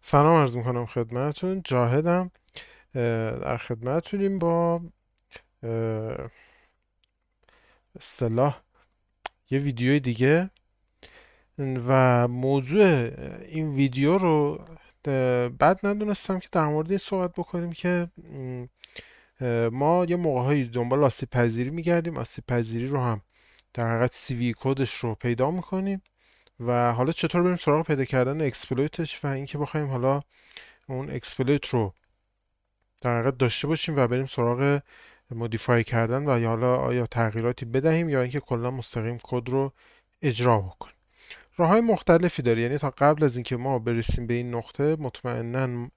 سلام عرض میکنم خدمتون جاهدم در خدمتتونیم با اصطلاح یه ویدیو دیگه و موضوع این ویدیو رو بعد ندونستم که در مورد این صحبت بکنیم که ما یه موقعهایی دنبال آسیب پذیری میگردیم آسیب پذیری رو هم در حقیقت سی وی کدش رو پیدا میکنیم و حالا چطور بریم سراغ پیدا کردن اکسپلویتش و اینکه بخوایم حالا اون اکسپلویت رو در حقیقت داشته باشیم و بریم سراغ مودیفای کردن و یا حالا آیا تغییراتی بدهیم یا اینکه کلا مستقیم کد رو اجرا بکنیم راه های مختلفی داره یعنی تا قبل از اینکه ما برسیم به این نقطه مطمئنا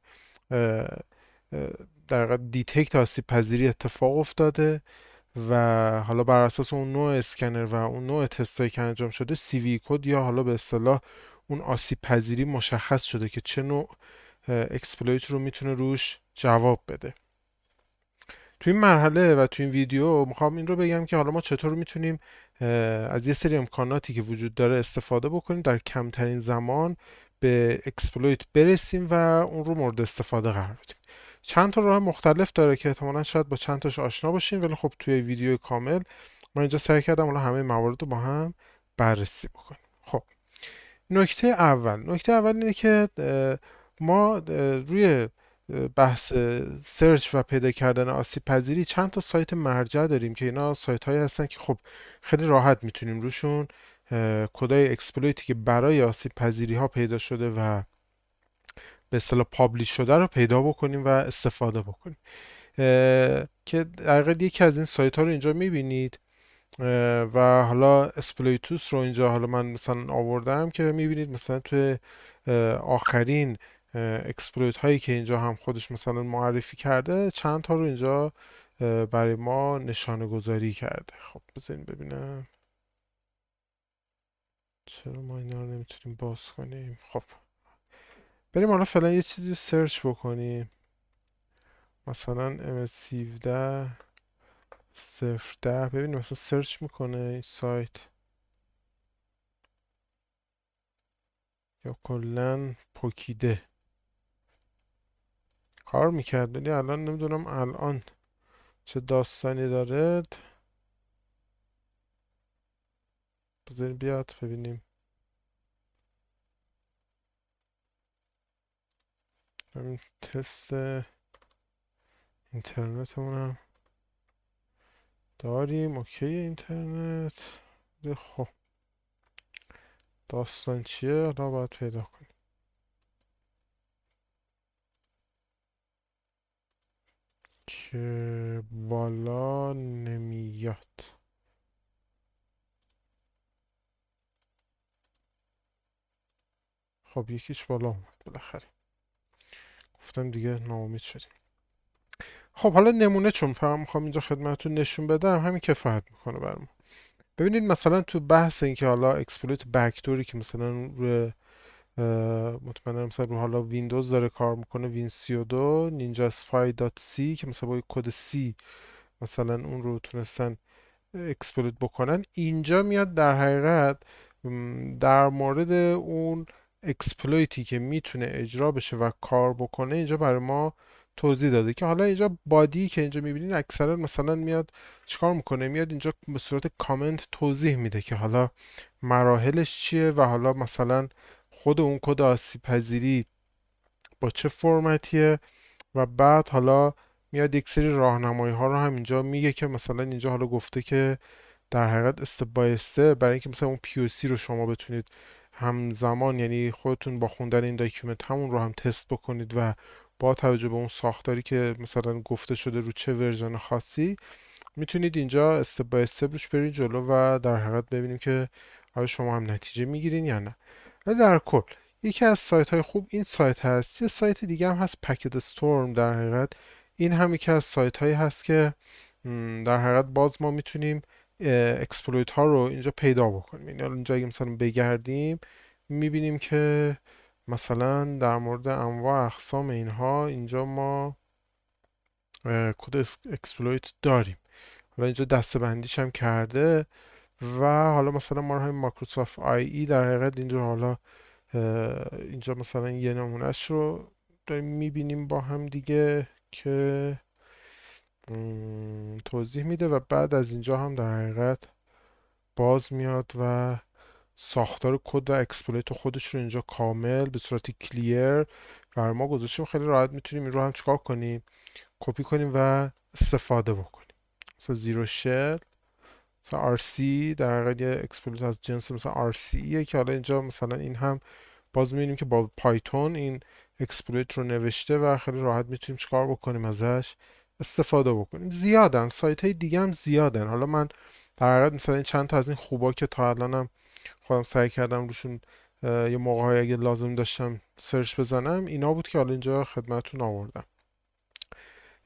در حقیقت دیتکت آسیب پذیری اتفاق افتاده و حالا بر اساس اون نوع اسکنر و اون نوع تستایی که انجام شده سی وی کد یا حالا به اصطلاح اون آسیب پذیری مشخص شده که چه نوع اکسپلویت رو میتونه روش جواب بده تو این مرحله و تو این ویدیو میخوام این رو بگم که حالا ما چطور میتونیم از یه سری امکاناتی که وجود داره استفاده بکنیم در کمترین زمان به اکسپلویت برسیم و اون رو مورد استفاده قرار بدیم چند تا راه مختلف داره که احتمالا شاید با چند تاش آشنا باشین ولی خب توی ویدیو کامل من اینجا سعی کردم حالا همه موارد رو با هم بررسی بکنیم خب نکته اول نکته اول اینه که ما روی بحث سرچ و پیدا کردن آسیب پذیری چند تا سایت مرجع داریم که اینا سایت هایی هستن که خب خیلی راحت میتونیم روشون کدای اکسپلویتی که برای آسیب پذیری ها پیدا شده و به اصطلاح پابلیش شده رو پیدا بکنیم و استفاده بکنیم که در یکی از این سایت ها رو اینجا میبینید و حالا اسپلیتوس رو اینجا حالا من مثلا آوردم که میبینید مثلا توی آخرین اکسپلویت هایی که اینجا هم خودش مثلا معرفی کرده چند تا رو اینجا برای ما نشانه گذاری کرده خب بذارین ببینم چرا ما اینا رو نمیتونیم باز کنیم خب بریم حالا فعلا یه چیزی سرچ بکنیم مثلا ms17 صفر ده ببینیم مثلا سرچ میکنه این سایت یا کلا پکیده کار میکرد ولی الان نمیدونم الان چه داستانی دارد بذاریم بیاد ببینیم همین تست اینترنتمون هم داریم اوکی اینترنت خب داستان چیه را باید پیدا کنیم که بالا نمیاد خب یکیش بالا اومد بالاخره گفتم دیگه ناامید شدیم خب حالا نمونه چون فقط میخوام اینجا خدمتتون نشون بدم همین کفایت میکنه برامون. ببینید مثلا تو بحث اینکه حالا اکسپلویت بکتوری که مثلا روی مطمئنم مثلا رو حالا ویندوز داره کار میکنه وین 32 نینجا اسپای دات سی که مثلا با یک کد سی مثلا اون رو تونستن اکسپلویت بکنن اینجا میاد در حقیقت در مورد اون اکسپلویتی که میتونه اجرا بشه و کار بکنه اینجا برای ما توضیح داده که حالا اینجا بادی که اینجا میبینین اکثرا مثلا میاد چیکار میکنه میاد اینجا به صورت کامنت توضیح میده که حالا مراحلش چیه و حالا مثلا خود اون کد آسیب پذیری با چه فرمتیه و بعد حالا میاد یک سری راهنمایی ها رو هم اینجا میگه که مثلا اینجا حالا گفته که در حقیقت استبایسته برای اینکه مثلا اون سی رو شما بتونید همزمان یعنی خودتون با خوندن این داکیومنت همون رو هم تست بکنید و با توجه به اون ساختاری که مثلا گفته شده رو چه ورژن خاصی میتونید اینجا استپ بای استپ روش برید جلو و در حقیقت ببینیم که آیا شما هم نتیجه میگیرین یا نه ولی در کل یکی از سایت های خوب این سایت هست یه سایت دیگه هم هست پکت استورم در حقیقت این هم یکی از سایت هایی هست که در حقیقت باز ما میتونیم اکسپلویت ها رو اینجا پیدا بکنیم یعنی اینجا اگه مثلا بگردیم میبینیم که مثلا در مورد انواع اقسام اینها اینجا ما کد اکسپلویت داریم حالا اینجا دسته بندیش هم کرده و حالا مثلا ما همین مایکروسافت آی ای در حقیقت اینجا حالا اینجا مثلا یه نمونهش رو داریم میبینیم با هم دیگه که توضیح میده و بعد از اینجا هم در حقیقت باز میاد و ساختار کد و اکسپلویت خودش رو اینجا کامل به صورت کلیر و ما گذاشتیم خیلی راحت میتونیم این رو هم چکار کنیم کپی کنیم و استفاده بکنیم مثلا زیرو شل مثلا RC در حقیقت یه اکسپلیت از جنس مثلا RCE که حالا اینجا مثلا این هم باز میبینیم که با پایتون این اکسپلویت رو نوشته و خیلی راحت میتونیم چکار بکنیم ازش استفاده بکنیم زیادن سایت های دیگه هم زیادن حالا من در حقیقت مثلا این چند تا از این خوبا که تا الانم خودم سعی کردم روشون یه موقع اگه لازم داشتم سرچ بزنم اینا بود که حالا اینجا خدمتون آوردم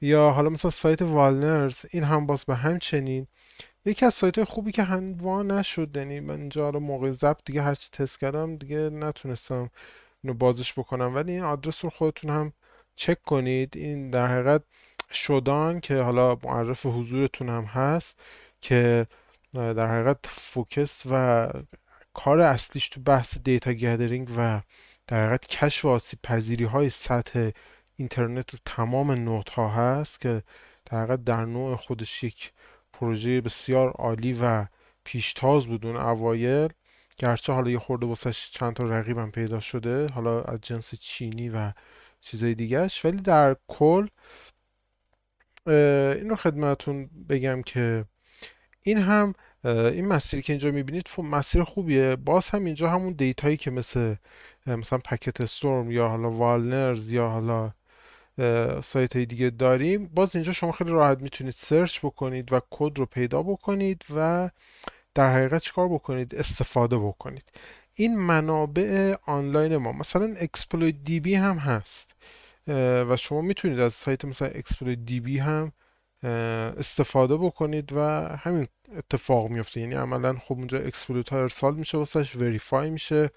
یا حالا مثلا سایت والنرز این هم باز به همچنین یکی از سایت خوبی که هنوا نشد یعنی من اینجا رو موقع ضبط دیگه هرچی تست کردم دیگه نتونستم اینو بازش بکنم ولی این آدرس رو خودتون هم چک کنید این در حقیقت شدان که حالا معرف حضورتون هم هست که در حقیقت فوکس و کار اصلیش تو بحث دیتا گدرینگ و در حقیقت کشف آسیب پذیری های سطح اینترنت رو تمام نوت ها هست که در حقیقت در نوع خودش یک پروژه بسیار عالی و پیشتاز بود اون اوایل گرچه حالا یه خورده واسش چند تا رقیبم پیدا شده حالا از جنس چینی و چیزای دیگهش ولی در کل اینو خدمتون بگم که این هم این مسیری که اینجا میبینید خب مسیر خوبیه باز هم اینجا همون دیتایی که مثل مثلا پکت استورم یا حالا والنرز یا حالا سایت های دیگه داریم باز اینجا شما خیلی راحت میتونید سرچ بکنید و کد رو پیدا بکنید و در حقیقت چیکار بکنید استفاده بکنید این منابع آنلاین ما مثلا اکسپلوید بی هم هست و شما میتونید از سایت مثلا اکسپلوی دی بی هم استفاده بکنید و همین اتفاق میفته یعنی عملا خب اونجا اکسپلوت ها ارسال میشه واسش وریفای میشه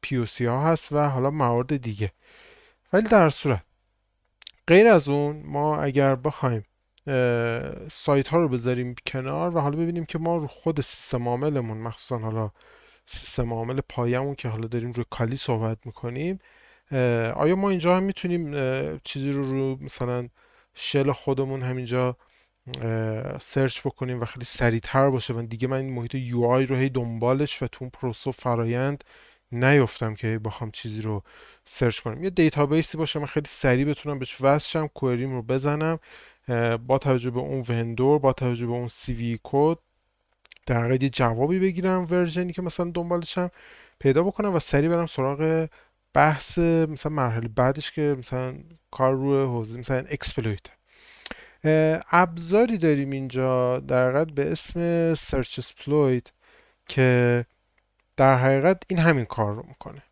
پی ها هست و حالا موارد دیگه ولی در صورت غیر از اون ما اگر بخوایم سایت ها رو بذاریم کنار و حالا ببینیم که ما رو خود سیستم عاملمون مخصوصا حالا سیستم عامل پایمون که حالا داریم روی کالی صحبت میکنیم آیا ما اینجا هم میتونیم چیزی رو رو مثلا شل خودمون همینجا سرچ بکنیم و خیلی سریعتر باشه و دیگه من این محیط یو آی رو هی دنبالش و تو اون پروسه فرایند نیفتم که بخوام چیزی رو سرچ کنم یه دیتابیسی باشه من خیلی سریع بتونم بهش وصل کوئریم رو بزنم با توجه به اون وندور با توجه به اون سی وی کد در یه جوابی بگیرم ورژنی که مثلا دنبالشم پیدا بکنم و سریع برم سراغ بحث مثلا مرحله بعدش که مثلا کار روی حوزه مثلا اکسپلویت ابزاری داریم اینجا در حقیقت به اسم سرچ اسپلویت که در حقیقت این همین کار رو میکنه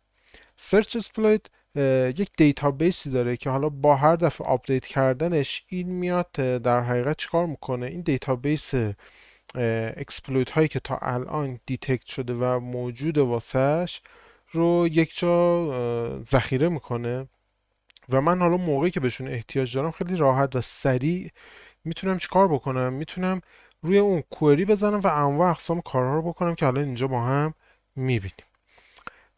سرچ اسپلویت یک دیتابیسی داره که حالا با هر دفعه آپدیت کردنش این میاد در حقیقت چیکار میکنه این دیتابیس اکسپلویت هایی که تا الان دیتکت شده و موجود واسش رو یک جا ذخیره میکنه و من حالا موقعی که بهشون احتیاج دارم خیلی راحت و سریع میتونم چیکار بکنم میتونم روی اون کوئری بزنم و انواع اقسام کارها رو بکنم که الان اینجا با هم میبینیم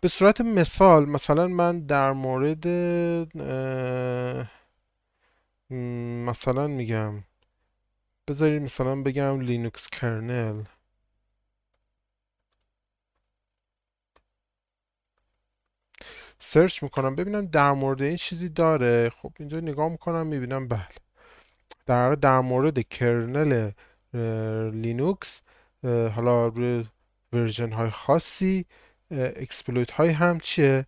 به صورت مثال مثلا من در مورد مثلا میگم بذارید مثلا بگم لینوکس کرنل سرچ میکنم ببینم در مورد این چیزی داره خب اینجا نگاه میکنم میبینم بله در در مورد کرنل لینوکس حالا روی ورژن های خاصی اکسپلویت های هم چیه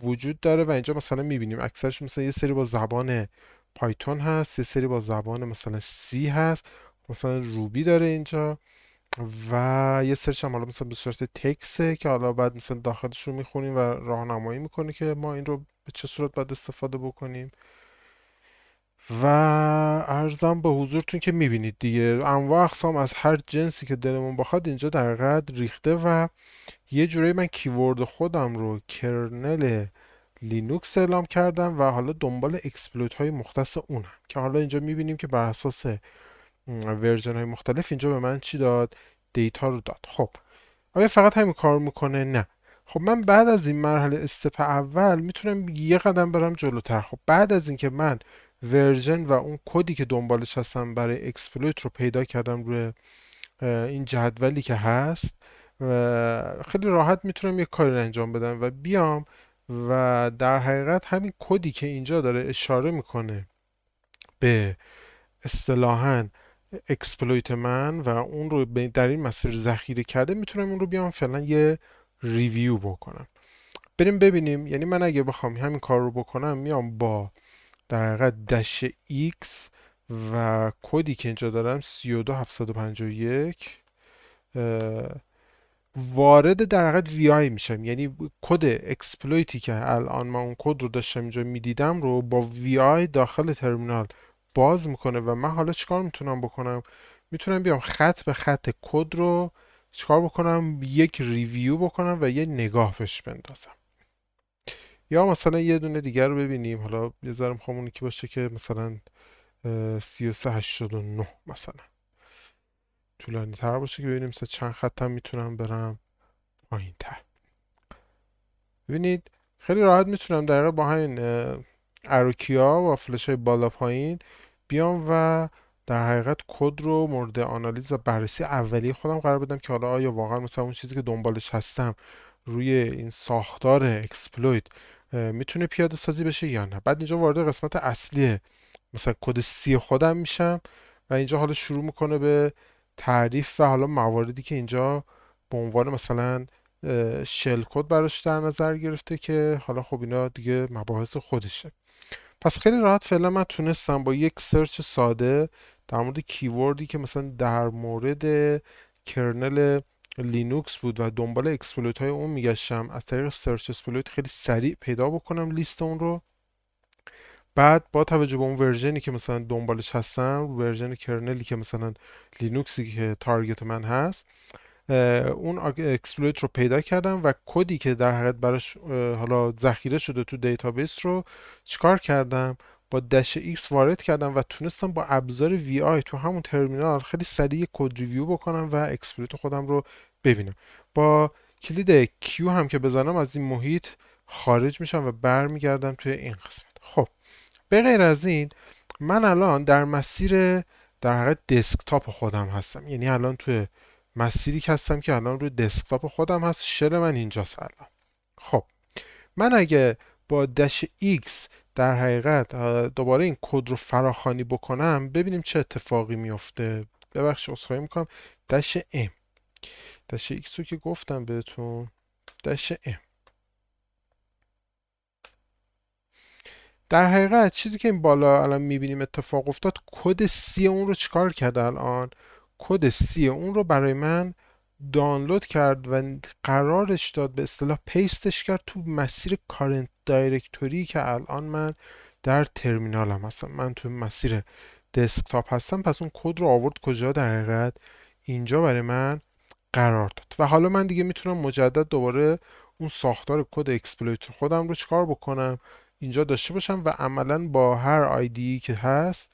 وجود داره و اینجا مثلا میبینیم اکثرش مثلا یه سری با زبان پایتون هست یه سری با زبان مثلا سی هست مثلا روبی داره اینجا و یه سرچ هم حالا مثلا به صورت تکسه که حالا بعد مثلا داخلش رو میخونیم و راهنمایی میکنه که ما این رو به چه صورت باید استفاده بکنیم و ارزم به حضورتون که میبینید دیگه انواع اقسام از هر جنسی که دلمون بخواد اینجا در قد ریخته و یه جورایی من کیورد خودم رو کرنل لینوکس اعلام کردم و حالا دنبال اکسپلویت های مختص اونم که حالا اینجا میبینیم که بر اساس ورژن های مختلف اینجا به من چی داد دیتا رو داد خب آیا فقط همین کار میکنه نه خب من بعد از این مرحله استپ اول میتونم یه قدم برم جلوتر خب بعد از اینکه من ورژن و اون کدی که دنبالش هستم برای اکسپلویت رو پیدا کردم روی این جدولی که هست خیلی راحت میتونم یه کاری انجام بدم و بیام و در حقیقت همین کدی که اینجا داره اشاره میکنه به اصطلاحاً اکسپلویت من و اون رو در این مسیر ذخیره کرده میتونم اون رو بیام فعلا یه ریویو بکنم بریم ببینیم یعنی من اگه بخوام همین کار رو بکنم میام با در حقیقت دش X و کدی که اینجا دارم 32751 وارد در حقیقت وی آی میشم یعنی کد اکسپلویتی که الان من اون کد رو داشتم اینجا میدیدم رو با وی آی داخل ترمینال باز میکنه و من حالا چیکار میتونم بکنم میتونم بیام خط به خط کد رو چیکار بکنم یک ریویو بکنم و یه نگاه بهش بندازم یا مثلا یه دونه دیگر رو ببینیم حالا یه ذره میخوام اونی که باشه که مثلا 3389 مثلا طولانی تر باشه که ببینیم مثلا چند خطم میتونم برم پایین تر ببینید خیلی راحت میتونم در با همین اروکیا و فلش های بالا پایین بیام و در حقیقت کد رو مورد آنالیز و بررسی اولیه خودم قرار بدم که حالا آیا واقعا مثلا اون چیزی که دنبالش هستم روی این ساختار اکسپلویت میتونه پیاده سازی بشه یا نه بعد اینجا وارد قسمت اصلی مثلا کد سی خودم میشم و اینجا حالا شروع میکنه به تعریف و حالا مواردی که اینجا به عنوان مثلا شل کد براش در نظر گرفته که حالا خب اینا دیگه مباحث خودشه پس خیلی راحت فعلا من تونستم با یک سرچ ساده در مورد کیوردی که مثلا در مورد کرنل لینوکس بود و دنبال اکسپلویت های اون میگشتم از طریق سرچ اکسپلویت خیلی سریع پیدا بکنم لیست اون رو بعد با توجه به اون ورژنی که مثلا دنبالش هستم ورژن کرنلی که مثلا لینوکسی که تارگت من هست اون اکسپلویت رو پیدا کردم و کدی که در حقیقت براش حالا ذخیره شده تو دیتابیس رو چکار کردم با دش ایکس وارد کردم و تونستم با ابزار وی آی تو همون ترمینال خیلی سریع کد ریویو بکنم و اکسپلویت خودم رو ببینم با کلید کیو هم که بزنم از این محیط خارج میشم و برمیگردم توی این قسمت خب به غیر از این من الان در مسیر در حقیقت دسکتاپ خودم هستم یعنی الان توی مسیری که هستم که الان روی دسکتاپ خودم هست شل من اینجاست الان خب من اگه با دش X در حقیقت دوباره این کد رو فراخانی بکنم ببینیم چه اتفاقی میفته ببخش اصخایی میکنم دش M دش X رو که گفتم بهتون دش M در حقیقت چیزی که این بالا الان میبینیم اتفاق افتاد کد سی اون رو چکار کرده الان کد سی اون رو برای من دانلود کرد و قرارش داد به اصطلاح پیستش کرد تو مسیر کارنت دایرکتوری که الان من در ترمینالم هستم من تو مسیر دسکتاپ هستم پس اون کد رو آورد کجا در حقیقت اینجا برای من قرار داد و حالا من دیگه میتونم مجدد دوباره اون ساختار کد اکسپلویت خودم رو چکار بکنم اینجا داشته باشم و عملا با هر آیدی که هست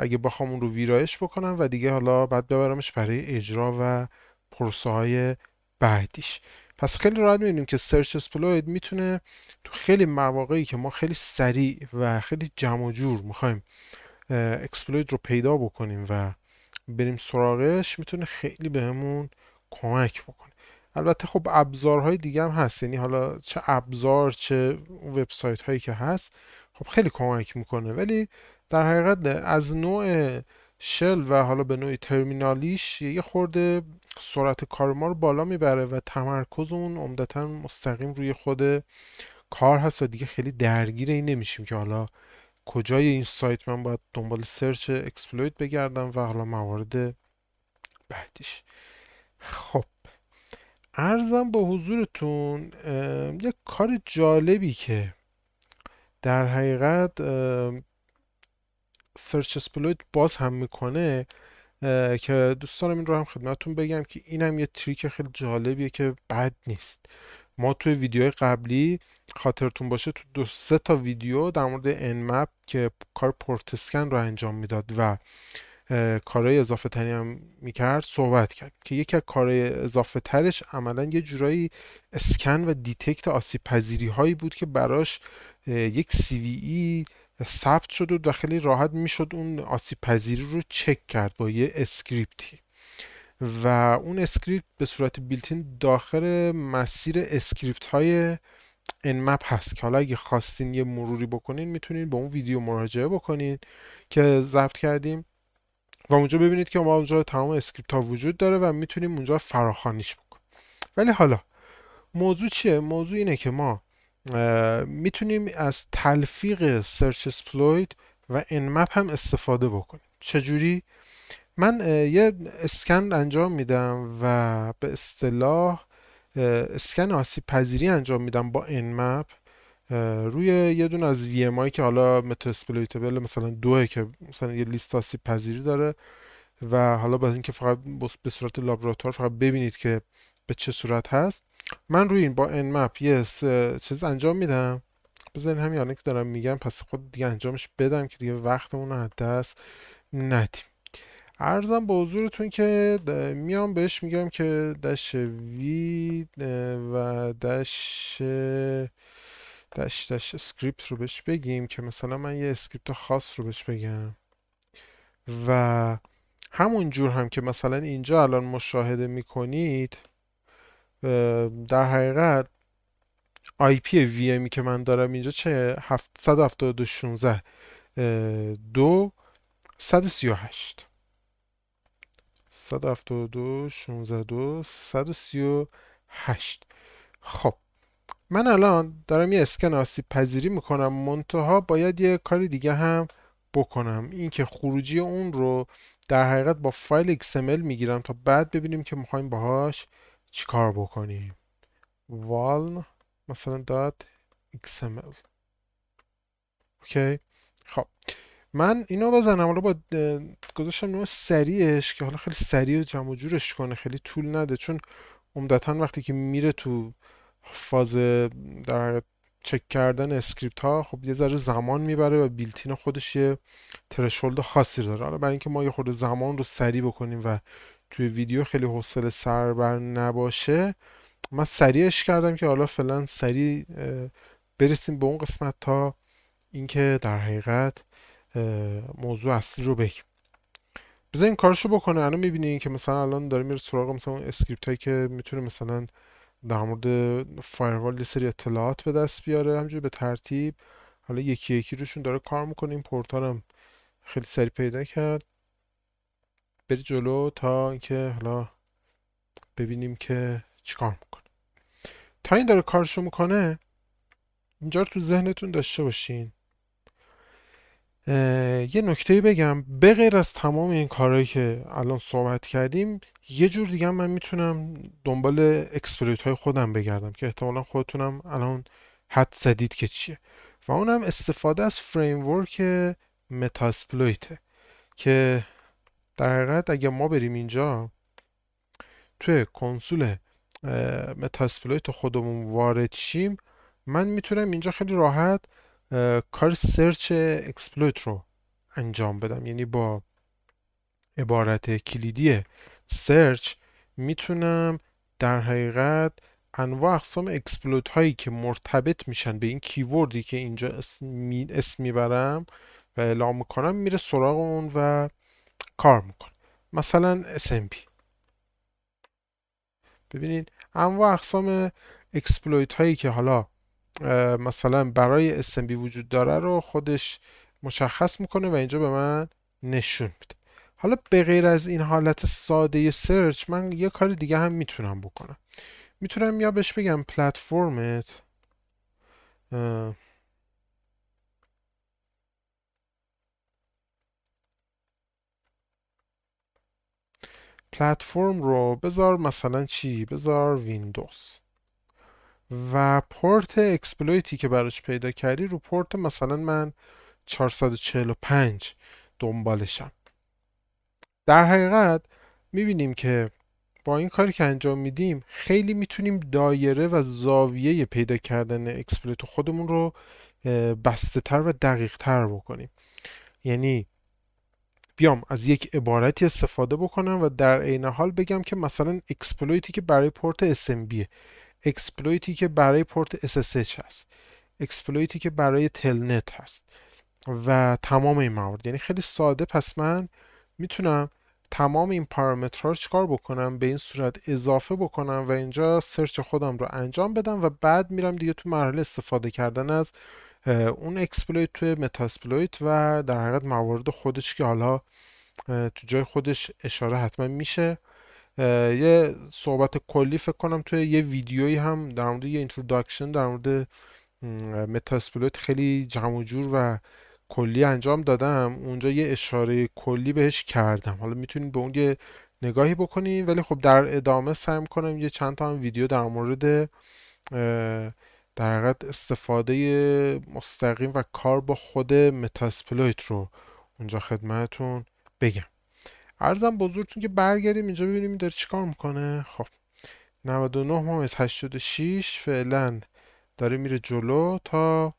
اگه بخوام اون رو ویرایش بکنم و دیگه حالا بعد ببرمش برای اجرا و پروسه های بعدیش پس خیلی راحت میبینیم که سرچ اسپلوید میتونه تو خیلی مواقعی که ما خیلی سریع و خیلی جمع جور میخوایم اکسپلوید رو پیدا بکنیم و بریم سراغش میتونه خیلی بهمون کمک بکنه البته خب ابزارهای دیگه هم هست یعنی حالا چه ابزار چه وبسایت هایی که هست خب خیلی کمک میکنه ولی در حقیقت از نوع شل و حالا به نوعی ترمینالیش یه خورده سرعت کار ما رو بالا میبره و تمرکز اون عمدتا مستقیم روی خود کار هست و دیگه خیلی درگیر این نمیشیم که حالا کجای این سایت من باید دنبال سرچ اکسپلویت بگردم و حالا موارد بعدیش خب ارزم به حضورتون یک کار جالبی که در حقیقت سرچ اسپلویت باز هم میکنه که دوست دارم این رو هم خدمتون بگم که این هم یه تریک خیلی جالبیه که بد نیست ما توی ویدیو قبلی خاطرتون باشه تو دو سه تا ویدیو در مورد انمپ که کار اسکن رو انجام میداد و کارهای اضافه تری هم میکرد صحبت کرد که یکی از کارهای اضافه ترش عملا یه جورایی اسکن و دیتکت آسیب پذیری هایی بود که براش یک سی ای ثبت شد و خیلی راحت میشد اون آسیب پذیری رو چک کرد با یه اسکریپتی و اون اسکریپت به صورت بیلتین داخل مسیر اسکریپت های انمپ هست که حالا اگه خواستین یه مروری بکنین میتونین به اون ویدیو مراجعه بکنین که ضبط کردیم و اونجا ببینید که ما اونجا تمام اسکریپت ها وجود داره و میتونیم اونجا فراخانیش بکنیم ولی حالا موضوع چیه؟ موضوع اینه که ما میتونیم از تلفیق سرچ اسپلویت و انمپ هم استفاده بکنیم چجوری من یه اسکن انجام میدم و به اصطلاح اسکن آسیب پذیری انجام میدم با انمپ روی یه دون از وی ام که حالا مت اسپلویتبل مثلا دوه که مثلا یه لیست آسیب پذیری داره و حالا باز اینکه فقط به صورت لابراتوار فقط ببینید که به چه صورت هست من روی این با ان مپ یه چیز انجام میدم بذارین همین الان که دارم میگم پس خود دیگه انجامش بدم که دیگه وقتمون رو از دست ندیم ارزم به حضورتون که میام بهش میگم که دش وی و دش دش دش اسکریپت رو بهش بگیم که مثلا من یه اسکریپت خاص رو بهش بگم و همون جور هم که مثلا اینجا الان مشاهده میکنید در حقیقت آی پی وی امی که من دارم اینجا چه 772 16 138 172 16 138 خب من الان دارم یه اسکن آسیب پذیری میکنم منتها باید یه کاری دیگه هم بکنم اینکه خروجی اون رو در حقیقت با فایل XML میگیرم تا بعد ببینیم که میخوایم باهاش چیکار بکنیم وال مثلا داد xml اوکی خب من اینو بزنم حالا با گذاشتم نوع سریعش که حالا خیلی سریع جمع جورش کنه خیلی طول نده چون عمدتا وقتی که میره تو فاز در چک کردن اسکریپت ها خب یه ذره زمان میبره و بیلتین خودش یه ترشولد خاصی داره حالا برای اینکه ما یه خورده زمان رو سریع بکنیم و توی ویدیو خیلی حوصله سربر نباشه من سریعش کردم که حالا فعلا سریع برسیم به اون قسمت تا اینکه در حقیقت موضوع اصلی رو بگیم بذار کارشو بکنه الان میبینین که مثلا الان داره میره سراغ مثلا اون اسکریپت هایی که میتونه مثلا در مورد فایروال سری اطلاعات به دست بیاره همجور به ترتیب حالا یکی یکی روشون داره کار میکنه این پورتال هم خیلی سریع پیدا کرد بری جلو تا اینکه حالا ببینیم که چیکار میکنه تا این داره کارشو میکنه اینجا رو تو ذهنتون داشته باشین یه نکته بگم به غیر از تمام این کارهایی که الان صحبت کردیم یه جور دیگه من میتونم دنبال اکسپلویت های خودم بگردم که احتمالا خودتونم الان حد زدید که چیه و اونم استفاده از فریم متاسپلویته که در حقیقت اگه ما بریم اینجا توی کنسول متاسپلویت خودمون وارد شیم من میتونم اینجا خیلی راحت کار سرچ اکسپلویت رو انجام بدم یعنی با عبارت کلیدی سرچ میتونم در حقیقت انواع اقسام اکسپلویت هایی که مرتبط میشن به این کیوردی که اینجا اسم میبرم و اعلام میکنم میره سراغ اون و کار میکنه مثلا SMP ببینید انواع اقسام اکسپلویت هایی که حالا مثلا برای SMB وجود داره رو خودش مشخص میکنه و اینجا به من نشون میده حالا به غیر از این حالت ساده سرچ من یه کار دیگه هم میتونم بکنم میتونم یا بهش بگم پلتفرمت پلتفرم رو بذار مثلا چی بذار ویندوز و پورت اکسپلویتی که براش پیدا کردی رو پورت مثلا من 445 دنبالشم در حقیقت میبینیم که با این کاری که انجام میدیم خیلی میتونیم دایره و زاویه پیدا کردن اکسپلویت خودمون رو بسته تر و دقیق تر بکنیم یعنی بیام از یک عبارتی استفاده بکنم و در عین حال بگم که مثلا اکسپلویتی که برای پورت SMB اکسپلویتی که برای پورت SSH هست اکسپلویتی که برای تلنت هست و تمام این موارد یعنی خیلی ساده پس من میتونم تمام این پارامترها رو چکار بکنم به این صورت اضافه بکنم و اینجا سرچ خودم رو انجام بدم و بعد میرم دیگه تو مرحله استفاده کردن از اون اکسپلویت توی متاسپلویت و در حقیقت موارد خودش که حالا تو جای خودش اشاره حتما میشه یه صحبت کلی فکر کنم توی یه ویدیویی هم در مورد یه اینتروداکشن در مورد متاسپلویت خیلی جمع و جور و کلی انجام دادم اونجا یه اشاره کلی بهش کردم حالا میتونید به اون یه نگاهی بکنیم ولی خب در ادامه سعی کنم یه چند تا هم ویدیو در مورد در حقیقت استفاده مستقیم و کار با خود متاسپلویت رو اونجا خدمتون بگم ارزم بزرگتون که برگردیم اینجا ببینیم این داره چیکار میکنه خب 99 ممیز 86 فعلا داره میره جلو تا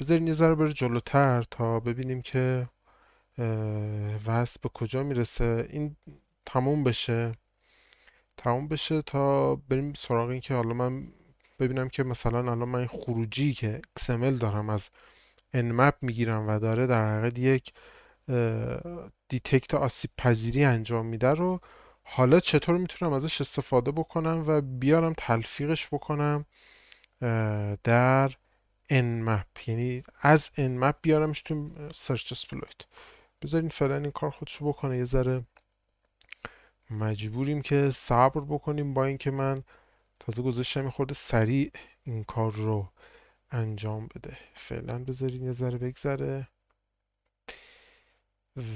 بذارین یه ذره بره جلوتر تا ببینیم که وصل به کجا میرسه این تموم بشه تموم بشه تا بریم سراغ این که حالا من ببینم که مثلا الان من خروجی که XML دارم از nmap میگیرم و داره در حقیقت یک دیتکت آسیب پذیری انجام میده رو حالا چطور میتونم ازش استفاده بکنم و بیارم تلفیقش بکنم در nmap یعنی از nmap بیارمش تو سرچ اسپلویت بذارین فعلا این کار خودشو بکنه یه ذره مجبوریم که صبر بکنیم با اینکه من تازه گذاشتم یه خورده سریع این کار رو انجام بده فعلا بذارید یه ذره بگذره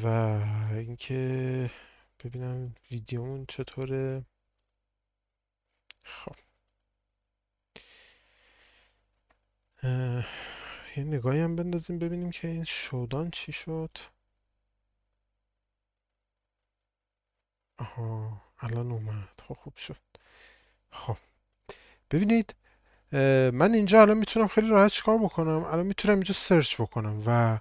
و اینکه ببینم ویدیومون چطوره خب یه نگاهی هم بندازیم ببینیم که این شودان چی شد آها الان اومد خب خوب شد خب ببینید من اینجا الان میتونم خیلی راحت چیکار بکنم الان میتونم اینجا سرچ بکنم و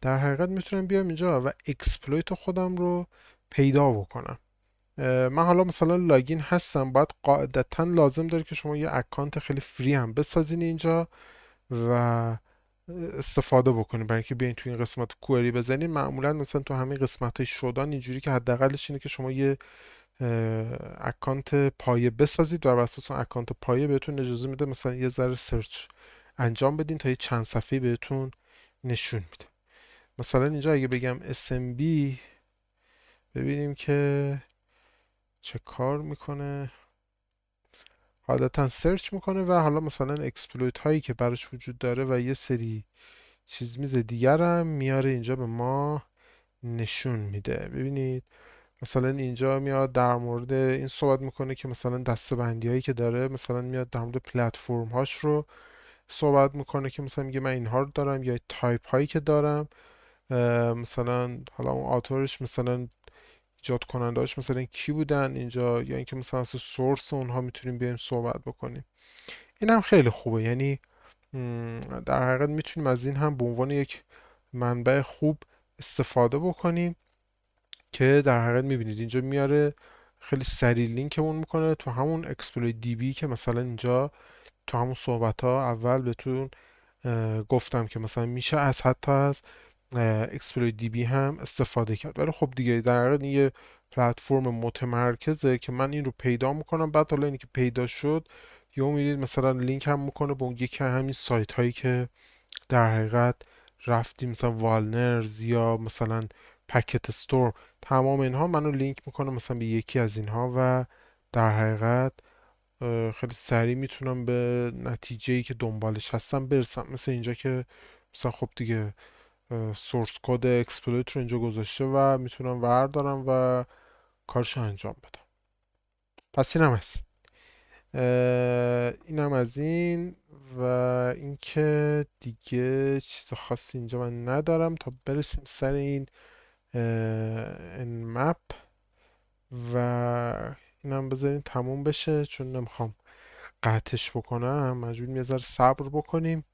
در حقیقت میتونم بیام اینجا و اکسپلویت خودم رو پیدا بکنم من حالا مثلا لاگین هستم باید قاعدتا لازم داره که شما یه اکانت خیلی فری هم بسازین اینجا و استفاده بکنید برای اینکه بیاین تو این قسمت کوئری بزنین معمولا مثلا تو همین قسمت های شدان اینجوری که حداقلش اینه که شما یه اکانت پایه بسازید و اساس اون اکانت پایه بهتون اجازه میده مثلا یه ذره سرچ انجام بدین تا یه چند صفحه بهتون نشون میده مثلا اینجا اگه بگم SMB ببینیم که چه کار میکنه عادتا سرچ میکنه و حالا مثلا اکسپلویت هایی که براش وجود داره و یه سری چیز میز دیگر هم میاره اینجا به ما نشون میده ببینید مثلا اینجا میاد در مورد این صحبت میکنه که مثلا دستبندی هایی که داره مثلا میاد در مورد پلتفرم هاش رو صحبت میکنه که مثلا میگه من اینها رو دارم یا تایپ هایی که دارم مثلا حالا اون آتورش مثلا ایجاد هاش مثلا کی بودن اینجا یا اینکه مثلا از سورس اونها میتونیم بیایم صحبت بکنیم این هم خیلی خوبه یعنی در حقیقت میتونیم از این هم به عنوان یک منبع خوب استفاده بکنیم که در حقیقت میبینید اینجا میاره خیلی سریع لینکمون میکنه تو همون اکسپلوی دی بی که مثلا اینجا تو همون صحبت ها اول بهتون گفتم که مثلا میشه از حتی از اکسپلوی دی بی هم استفاده کرد ولی خب دیگه در حقیقت این یه پلتفرم متمرکزه که من این رو پیدا میکنم بعد حالا اینی که پیدا شد یا میدید مثلا لینک هم میکنه به اون یکی همین سایت هایی که در حقیقت رفتیم مثلا والنرز یا مثلا پکت استور تمام اینها منو لینک میکنم مثلا به یکی از اینها و در حقیقت خیلی سریع میتونم به نتیجه ای که دنبالش هستم برسم مثل اینجا که مثلا خب دیگه سورس کد اکسپلویت رو اینجا گذاشته و میتونم وردارم و کارش انجام بدم پس این هم هست هم از این و اینکه دیگه چیز خاصی اینجا من ندارم تا برسیم سر این این مپ و اینم بذارین تموم بشه چون نمیخوام قطعش بکنم مجبور یه ذره صبر بکنیم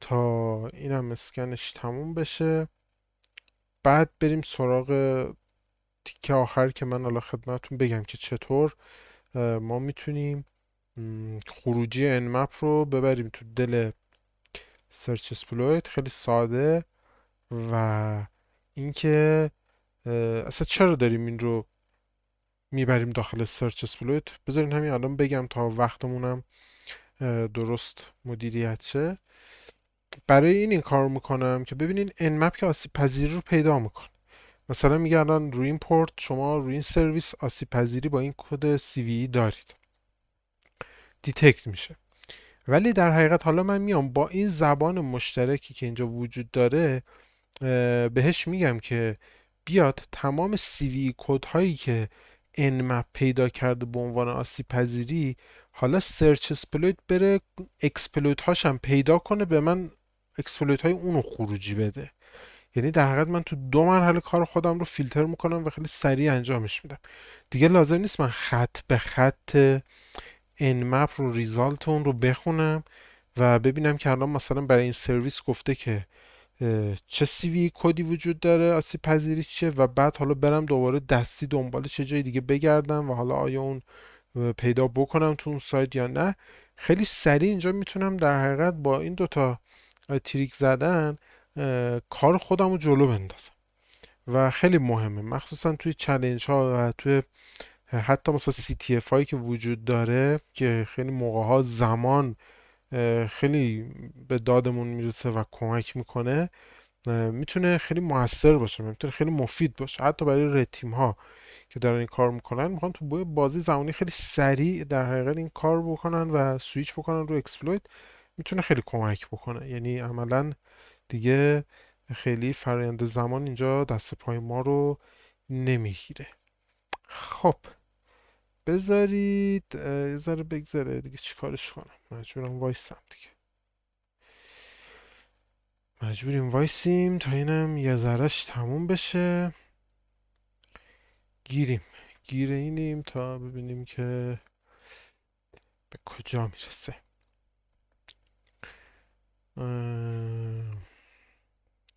تا اینم اسکنش تموم بشه بعد بریم سراغ تیکه آخر که من حالا خدمتون بگم که چطور ما میتونیم خروجی انمپ رو ببریم تو دل سرچ اسپلویت خیلی ساده و اینکه اصلا چرا داریم این رو میبریم داخل سرچ اسپلویت بذارین همین الان بگم تا وقتمونم درست مدیریت شه برای این این کار میکنم که ببینین انمپ که آسیب پذیری رو پیدا میکنه مثلا میگه الان روی این پورت شما روی این سرویس آسیب پذیری با این کد سی e دارید دیتکت میشه ولی در حقیقت حالا من میام با این زبان مشترکی که اینجا وجود داره بهش میگم که بیاد تمام سیوی کد هایی که انمپ پیدا کرده به عنوان آسی پذیری حالا سرچ اسپلویت بره اکسپلویت هاشم پیدا کنه به من اکسپلویت های اونو خروجی بده یعنی در حقیقت من تو دو مرحله کار خودم رو فیلتر میکنم و خیلی سریع انجامش میدم دیگه لازم نیست من خط به خط انمپ رو ریزالت اون رو بخونم و ببینم که الان مثلا برای این سرویس گفته که چه سیوی کدی وجود داره آسیب پذیری چیه و بعد حالا برم دوباره دستی دنبال چه جای دیگه بگردم و حالا آیا اون پیدا بکنم تو اون سایت یا نه خیلی سریع اینجا میتونم در حقیقت با این دوتا تریک زدن کار خودم رو جلو بندازم و خیلی مهمه مخصوصا توی چلنج ها و توی حتی مثلا CTF هایی که وجود داره که خیلی موقع ها زمان خیلی به دادمون میرسه و کمک میکنه میتونه خیلی موثر باشه میتونه خیلی مفید باشه حتی برای رتیم ها که دارن این کار میکنن میخوان تو بوی بازی زمانی خیلی سریع در حقیقت این کار بکنن و سویچ بکنن رو اکسپلویت میتونه خیلی کمک بکنه یعنی عملا دیگه خیلی فرایند زمان اینجا دست پای ما رو نمیگیره خب بذارید یه ذره بگذره دیگه چیکارش کنم مجبورم وایسم دیگه مجبوریم وایسیم تا اینم یه ذرهش تموم بشه گیریم گیر اینیم تا ببینیم که به کجا میرسه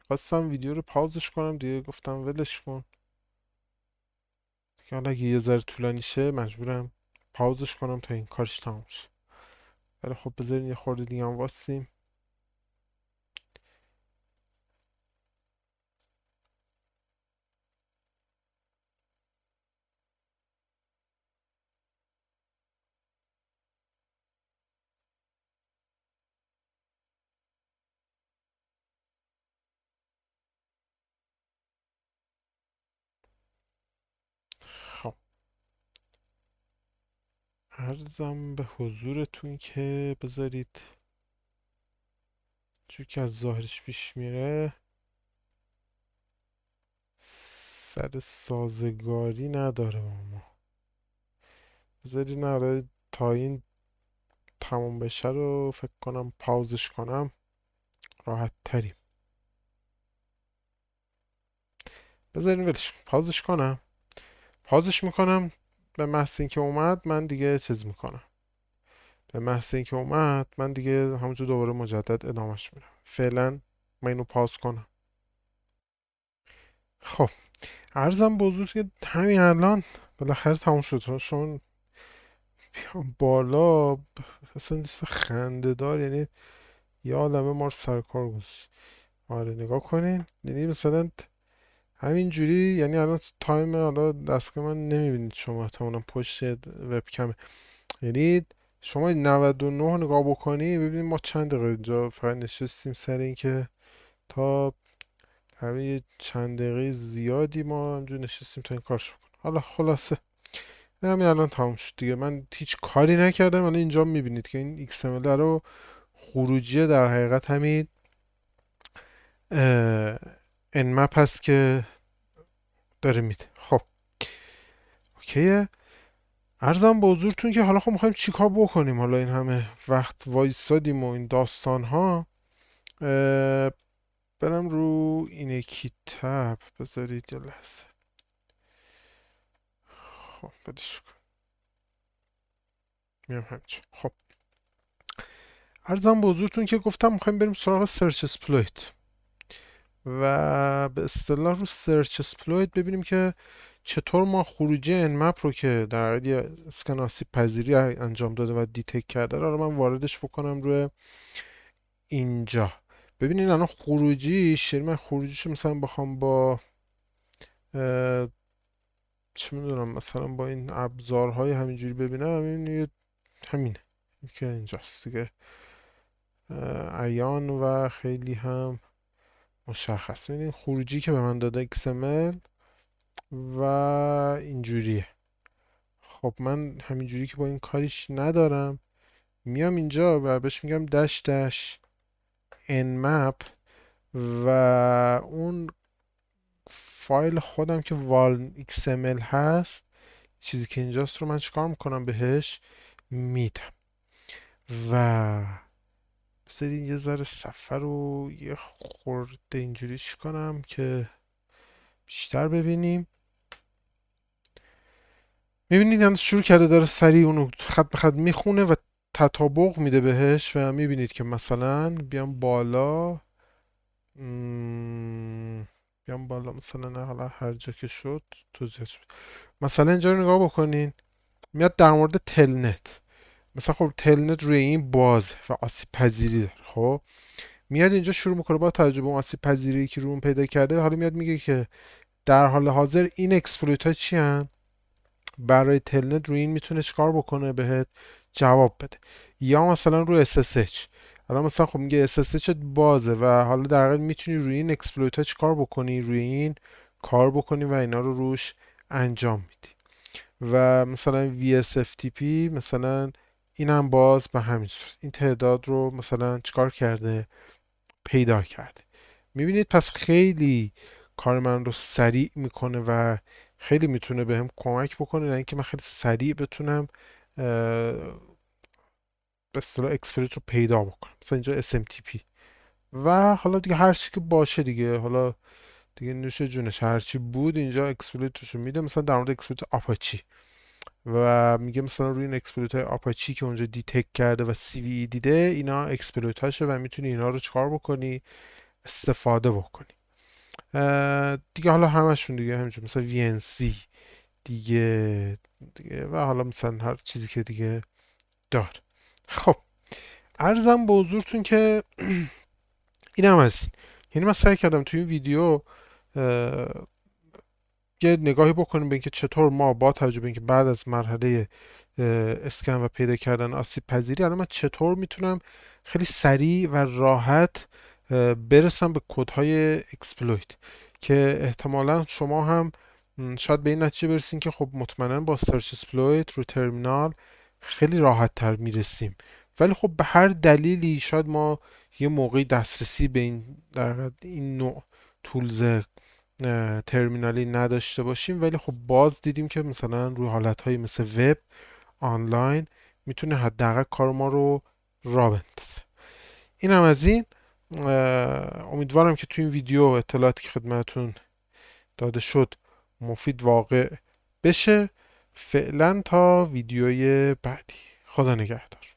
خواستم ویدیو رو پاوزش کنم دیگه گفتم ولش کن دیگه حالا اگه یه ذره طولانی شه مجبورم پاوزش کنم تا این کارش تموم شه ولی خب بذارین یه خورده دیگه هم واسیم ارزم به حضورتون که بذارید چون که از ظاهرش پیش میره سر سازگاری نداره با ما بذارید آره تا این تموم بشه رو فکر کنم پاوزش کنم راحت تریم بذارین ولش پازش کنم پاوزش میکنم به محض اینکه اومد من دیگه چیز میکنم به محض اینکه اومد من دیگه همونجور دوباره مجدد ادامهش میرم فعلا من اینو پاس کنم خب ارزم بزرگ همین الان بالاخره تموم شد چون بالا اصلا خنده دار یعنی یه عالمه ما رو سرکار گذاشت آره نگاه کنین یعنی مثلا جوری یعنی الان تایم حالا دستگاه من نمیبینید شما احتمالا پشت وبکمه یعنی شما 99 نگاه بکنی ببینید ما چند دقیقه اینجا فقط نشستیم سر اینکه تا همین چند دقیقه زیادی ما همجور نشستیم تا این کارش کنیم حالا خلاصه همین الان تموم شد دیگه من هیچ کاری نکردم الان اینجا میبینید که این XML رو خروجی در حقیقت همین انمپ هست که داره میده خب اوکیه ارزم به حضورتون که حالا خب میخوایم چیکار بکنیم حالا این همه وقت وایستادیم و این داستان ها برم رو این کتاب بذارید یه لحظه خب بدش میام خب ارزم به حضورتون که گفتم میخوایم بریم سراغ سرچ اسپلویت و به اصطلاح رو سرچ اسپلویت ببینیم که چطور ما خروجی انمپ رو که در حدی اسکناسی پذیری انجام داده و دیتک کرده رو من واردش بکنم روی اینجا ببینین الان خروجی یعنی من خروجیش مثلا بخوام با چه میدونم مثلا با این ابزارهای همینجوری ببینم همین همینه که اینجاست دیگه عیان و خیلی هم مشخص میدین خروجی که به من داده XML و اینجوریه خب من همینجوری که با این کاریش ندارم میام اینجا و بهش میگم دش دش مپ و اون فایل خودم که وال xml هست چیزی که اینجاست رو من چیکار میکنم بهش میدم و بذارین یه ذره سفر رو یه خورده اینجوری کنم که بیشتر ببینیم میبینید هم یعنی شروع کرده داره سریع اونو خط به خط میخونه و تطابق میده بهش و میبینید که مثلا بیام بالا بیام بالا مثلا حالا هر جا که شد توضیح شد مثلا اینجا رو نگاه بکنین میاد در مورد تلنت مثلا خب تلنت روی این باز و آسیب پذیری خب میاد اینجا شروع میکنه با تجربه اون آسیب پذیری که رو اون پیدا کرده حالا میاد میگه که در حال حاضر این اکسپلویت ها چی برای تلنت روی این میتونه چکار بکنه بهت جواب بده یا مثلا روی SSH حالا مثلا خب میگه SSH بازه و حالا در حقیقت میتونی روی این اکسپلویت ها چکار بکنی روی این کار بکنی و اینا رو روش انجام میدی و مثلا VSFTP مثلا اینم باز به همین صورت این تعداد رو مثلا چیکار کرده پیدا کرده میبینید پس خیلی کار من رو سریع میکنه و خیلی میتونه بهم به کمک بکنه نه یعنی اینکه من خیلی سریع بتونم به اصطلاح رو پیدا بکنم مثلا اینجا SMTP و حالا دیگه هر چی که باشه دیگه حالا دیگه نوش جونش هر چی بود اینجا اکسپلیتش رو میده مثلا در مورد اکسپلیت آپاچی و میگه مثلا روی این اکسپلویت های آپاچی که اونجا دیتک کرده و سی وی دیده اینا اکسپلویت هاشه و میتونی اینا رو چکار بکنی استفاده بکنی دیگه حالا همشون دیگه همینجور مثلا VNC دیگه, دیگه و حالا مثلا هر چیزی که دیگه دار خب ارزم به حضورتون که این هم از این یعنی من سعی کردم توی این ویدیو یه نگاهی بکنیم به اینکه چطور ما با توجه به اینکه بعد از مرحله اسکن و پیدا کردن آسیب پذیری الان من چطور میتونم خیلی سریع و راحت برسم به کودهای اکسپلویت که احتمالا شما هم شاید به این نتیجه برسین که خب مطمئنا با سرچ اسپلویت رو ترمینال خیلی راحت تر میرسیم ولی خب به هر دلیلی شاید ما یه موقعی دسترسی به این در این نوع تولز ترمینالی نداشته باشیم ولی خب باز دیدیم که مثلا روی حالتهایی مثل وب آنلاین میتونه حداقل کار ما رو را این هم از این امیدوارم که تو این ویدیو اطلاعاتی که خدمتون داده شد مفید واقع بشه فعلا تا ویدیوی بعدی خدا نگهدار